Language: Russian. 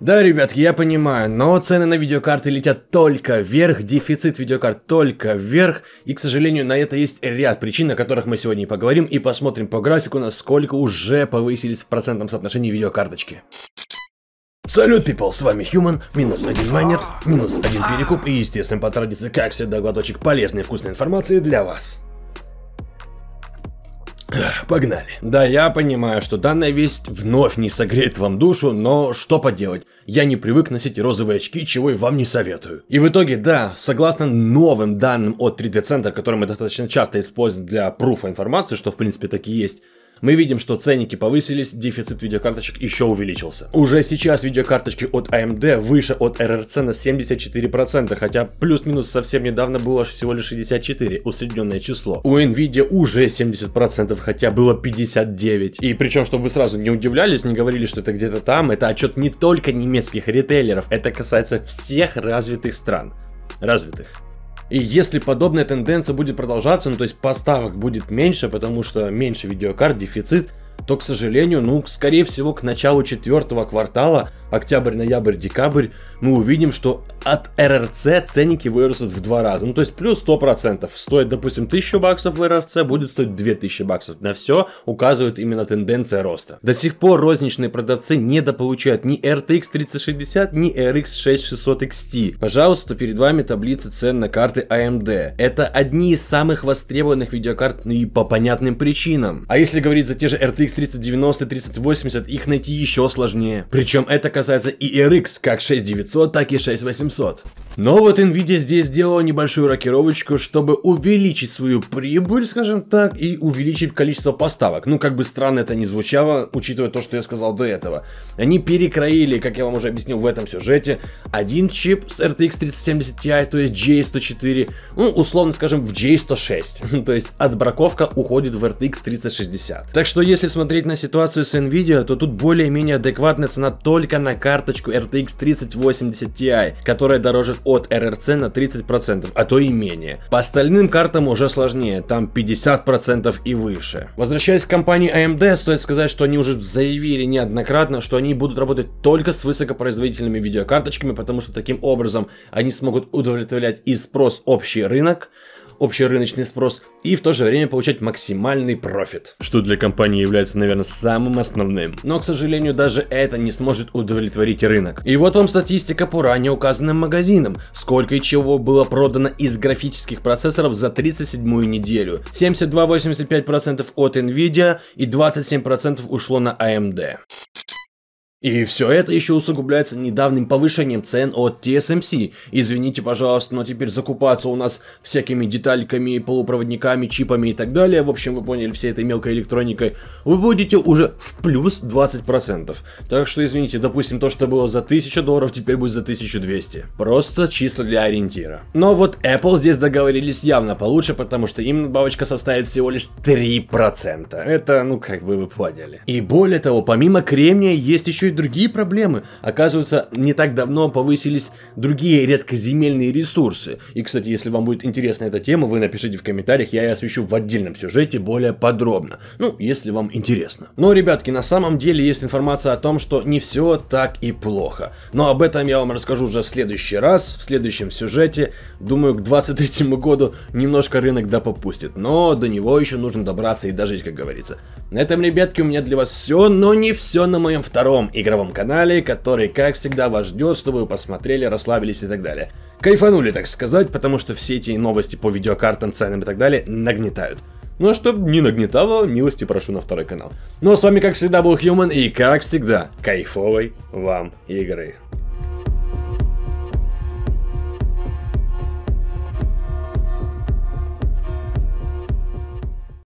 Да, ребятки, я понимаю, но цены на видеокарты летят только вверх, дефицит видеокарт только вверх, и, к сожалению, на это есть ряд причин, о которых мы сегодня и поговорим, и посмотрим по графику, насколько уже повысились в процентном соотношении видеокарточки. Салют, people, с вами Human, минус один майнер, минус один перекуп и, естественно, по традиции, как всегда, глоточек полезной и вкусной информации для вас. Погнали. Да, я понимаю, что данная весть вновь не согреет вам душу, но что поделать, я не привык носить розовые очки, чего и вам не советую. И в итоге, да, согласно новым данным от 3D-центра, который мы достаточно часто используем для пруфа информации, что в принципе таки есть, мы видим, что ценники повысились, дефицит видеокарточек еще увеличился. Уже сейчас видеокарточки от AMD а выше от RRC на 74%, хотя плюс-минус совсем недавно было всего лишь 64, усредненное число. У Nvidia уже 70%, хотя было 59. И причем, чтобы вы сразу не удивлялись, не говорили, что это где-то там, это отчет не только немецких ритейлеров, это касается всех развитых стран. Развитых. И если подобная тенденция будет продолжаться, ну то есть поставок будет меньше, потому что меньше видеокарт, дефицит, то, к сожалению, ну, скорее всего, к началу четвертого квартала октябрь, ноябрь, декабрь, мы увидим, что от РРЦ ценники вырастут в два раза. Ну, то есть плюс 100%. Стоит, допустим, 1000 баксов в РРЦ, будет стоить 2000 баксов. На все указывает именно тенденция роста. До сих пор розничные продавцы не дополучают ни RTX 3060, ни RX 6600 XT. Пожалуйста, перед вами таблица цен на карты AMD. А эм это одни из самых востребованных видеокарт ну и по понятным причинам. А если говорить за те же RTX 3090 и 3080, их найти еще сложнее. Причем это касается и RX как 6900, так и 6800. Но вот Nvidia здесь сделала небольшую рокировочку, чтобы увеличить свою прибыль, скажем так, и увеличить количество поставок. Ну, как бы странно это не звучало, учитывая то, что я сказал до этого. Они перекроили, как я вам уже объяснил в этом сюжете, один чип с RTX 3070 Ti, то есть J104, ну, условно скажем, в J106. то есть отбраковка уходит в RTX 3060. Так что, если смотреть на ситуацию с Nvidia, то тут более-менее адекватная цена только на карточку RTX 3080 Ti, которая дороже от РРЦ на 30%, а то и менее. По остальным картам уже сложнее, там 50% и выше. Возвращаясь к компании AMD, а стоит сказать, что они уже заявили неоднократно, что они будут работать только с высокопроизводительными видеокарточками, потому что таким образом они смогут удовлетворять и спрос общий рынок, общий рыночный спрос и в то же время получать максимальный профит. Что для компании является, наверное, самым основным. Но, к сожалению, даже это не сможет удовлетворить рынок. И вот вам статистика по ранее указанным магазинам. Сколько и чего было продано из графических процессоров за 37-ю неделю. 72,85% от Nvidia и 27% ушло на AMD. И все это еще усугубляется недавним повышением цен от TSMC. Эм извините, пожалуйста, но теперь закупаться у нас всякими детальками, полупроводниками, чипами и так далее, в общем, вы поняли, всей этой мелкой электроникой, вы будете уже в плюс 20%. Так что, извините, допустим, то, что было за 1000 долларов, теперь будет за 1200. Просто чисто для ориентира. Но вот Apple здесь договорились явно получше, потому что им бабочка составит всего лишь 3%. Это, ну, как бы вы поняли. И более того, помимо кремния, есть еще и другие проблемы. Оказывается, не так давно повысились другие редкоземельные ресурсы. И, кстати, если вам будет интересна эта тема, вы напишите в комментариях, я ее освещу в отдельном сюжете более подробно. Ну, если вам интересно. Но, ребятки, на самом деле есть информация о том, что не все так и плохо. Но об этом я вам расскажу уже в следующий раз, в следующем сюжете. Думаю, к 23 году немножко рынок да попустит, но до него еще нужно добраться и дожить, как говорится. На этом, ребятки, у меня для вас все, но не все на моем втором игровом канале, который, как всегда, вас ждет, чтобы вы посмотрели, расслабились и так далее. Кайфанули, так сказать, потому что все эти новости по видеокартам, ценам и так далее нагнетают. Ну а чтобы не нагнетало, милости прошу на второй канал. Ну а с вами, как всегда, был Human, и как всегда, кайфовой вам игры.